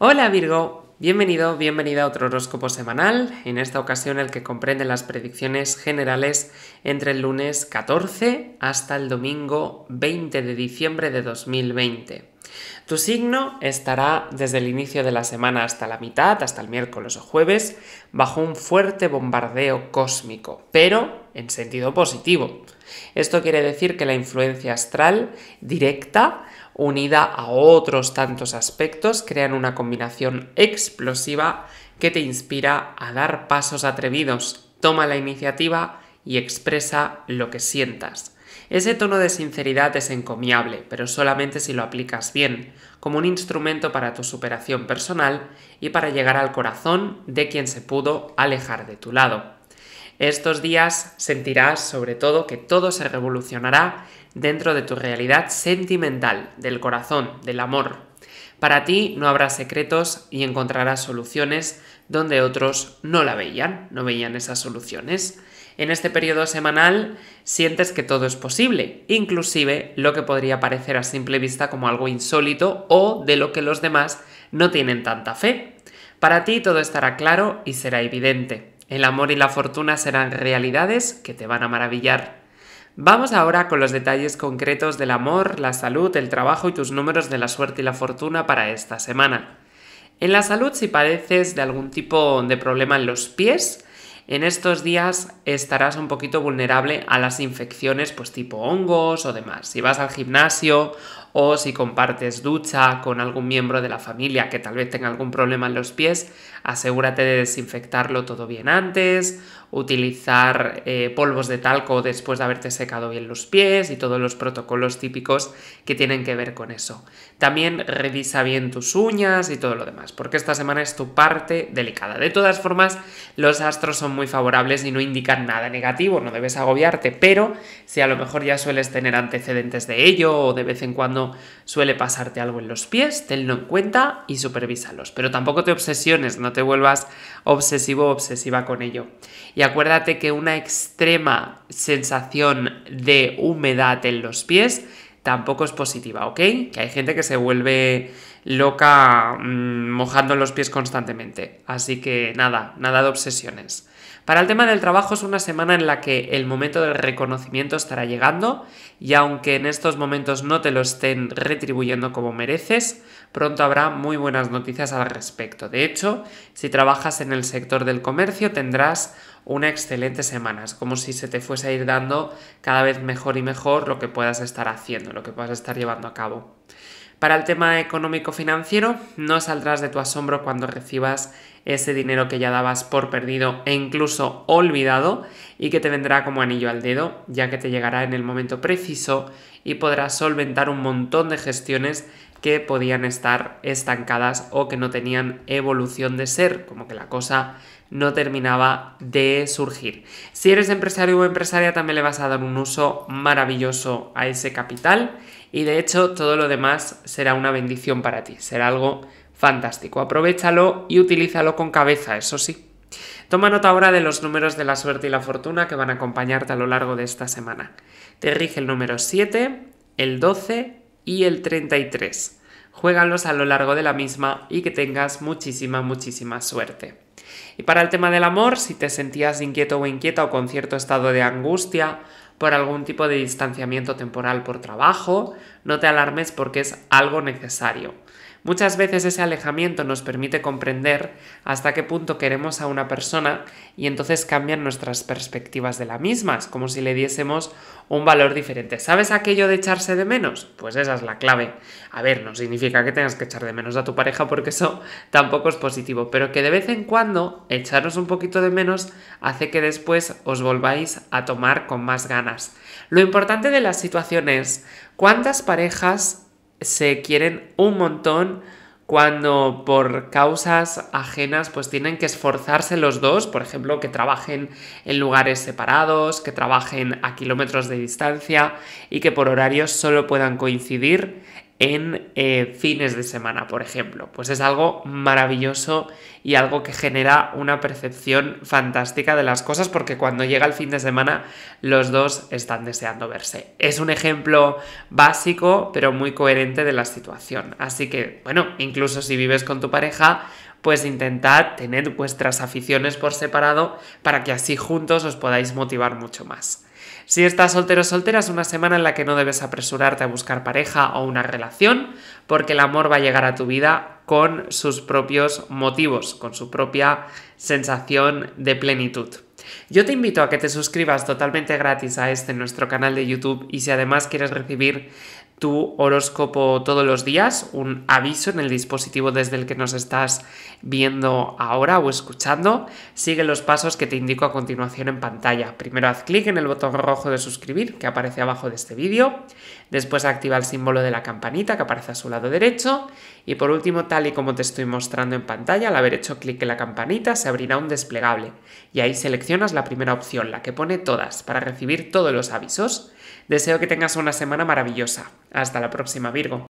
Hola Virgo, bienvenido, bienvenida a otro horóscopo semanal, en esta ocasión el que comprende las predicciones generales entre el lunes 14 hasta el domingo 20 de diciembre de 2020. Tu signo estará desde el inicio de la semana hasta la mitad, hasta el miércoles o jueves, bajo un fuerte bombardeo cósmico, pero en sentido positivo. Esto quiere decir que la influencia astral directa unida a otros tantos aspectos, crean una combinación explosiva que te inspira a dar pasos atrevidos. Toma la iniciativa y expresa lo que sientas. Ese tono de sinceridad es encomiable, pero solamente si lo aplicas bien, como un instrumento para tu superación personal y para llegar al corazón de quien se pudo alejar de tu lado. Estos días sentirás sobre todo que todo se revolucionará dentro de tu realidad sentimental, del corazón, del amor. Para ti no habrá secretos y encontrarás soluciones donde otros no la veían, no veían esas soluciones. En este periodo semanal sientes que todo es posible, inclusive lo que podría parecer a simple vista como algo insólito o de lo que los demás no tienen tanta fe. Para ti todo estará claro y será evidente. El amor y la fortuna serán realidades que te van a maravillar. Vamos ahora con los detalles concretos del amor, la salud, el trabajo y tus números de la suerte y la fortuna para esta semana. En la salud, si padeces de algún tipo de problema en los pies, en estos días estarás un poquito vulnerable a las infecciones pues tipo hongos o demás. Si vas al gimnasio o si compartes ducha con algún miembro de la familia que tal vez tenga algún problema en los pies, asegúrate de desinfectarlo todo bien antes, utilizar eh, polvos de talco después de haberte secado bien los pies y todos los protocolos típicos que tienen que ver con eso. También revisa bien tus uñas y todo lo demás, porque esta semana es tu parte delicada. De todas formas, los astros son muy favorables y no indican nada negativo, no debes agobiarte, pero si a lo mejor ya sueles tener antecedentes de ello o de vez en cuando suele pasarte algo en los pies, tenlo en cuenta y supervísalos. Pero tampoco te obsesiones, no te vuelvas obsesivo o obsesiva con ello. Y acuérdate que una extrema sensación de humedad en los pies tampoco es positiva, ¿ok? Que hay gente que se vuelve loca mm, mojando los pies constantemente. Así que nada, nada de obsesiones. Para el tema del trabajo es una semana en la que el momento del reconocimiento estará llegando y aunque en estos momentos no te lo estén retribuyendo como mereces, pronto habrá muy buenas noticias al respecto. De hecho, si trabajas en el sector del comercio tendrás una excelente semana. Es como si se te fuese a ir dando cada vez mejor y mejor lo que puedas estar haciendo, lo que puedas estar llevando a cabo. Para el tema económico-financiero, no saldrás de tu asombro cuando recibas ese dinero que ya dabas por perdido e incluso olvidado y que te vendrá como anillo al dedo, ya que te llegará en el momento preciso y podrás solventar un montón de gestiones que podían estar estancadas o que no tenían evolución de ser, como que la cosa no terminaba de surgir. Si eres empresario o empresaria también le vas a dar un uso maravilloso a ese capital y de hecho todo lo demás será una bendición para ti, será algo fantástico. Aprovechalo y utilízalo con cabeza, eso sí. Toma nota ahora de los números de la suerte y la fortuna que van a acompañarte a lo largo de esta semana. Te rige el número 7, el 12 y el 33. Juégalos a lo largo de la misma y que tengas muchísima, muchísima suerte. Y para el tema del amor, si te sentías inquieto o inquieta o con cierto estado de angustia por algún tipo de distanciamiento temporal por trabajo, no te alarmes porque es algo necesario. Muchas veces ese alejamiento nos permite comprender hasta qué punto queremos a una persona y entonces cambian nuestras perspectivas de la misma, como si le diésemos un valor diferente. ¿Sabes aquello de echarse de menos? Pues esa es la clave. A ver, no significa que tengas que echar de menos a tu pareja porque eso tampoco es positivo, pero que de vez en cuando echarnos un poquito de menos hace que después os volváis a tomar con más ganas. Lo importante de la situación es cuántas parejas se quieren un montón cuando por causas ajenas pues tienen que esforzarse los dos, por ejemplo, que trabajen en lugares separados, que trabajen a kilómetros de distancia y que por horarios solo puedan coincidir en eh, fines de semana, por ejemplo. Pues es algo maravilloso y algo que genera una percepción fantástica de las cosas porque cuando llega el fin de semana los dos están deseando verse. Es un ejemplo básico pero muy coherente de la situación. Así que, bueno, incluso si vives con tu pareja, pues intentad tener vuestras aficiones por separado para que así juntos os podáis motivar mucho más. Si estás soltero o soltera, es una semana en la que no debes apresurarte a buscar pareja o una relación, porque el amor va a llegar a tu vida con sus propios motivos, con su propia sensación de plenitud. Yo te invito a que te suscribas totalmente gratis a este nuestro canal de YouTube y si además quieres recibir tu horóscopo todos los días, un aviso en el dispositivo desde el que nos estás viendo ahora o escuchando. Sigue los pasos que te indico a continuación en pantalla. Primero haz clic en el botón rojo de suscribir que aparece abajo de este vídeo. Después activa el símbolo de la campanita que aparece a su lado derecho. Y por último, tal y como te estoy mostrando en pantalla, al haber hecho clic en la campanita se abrirá un desplegable. Y ahí seleccionas la primera opción, la que pone todas, para recibir todos los avisos. Deseo que tengas una semana maravillosa. Hasta la próxima, Virgo.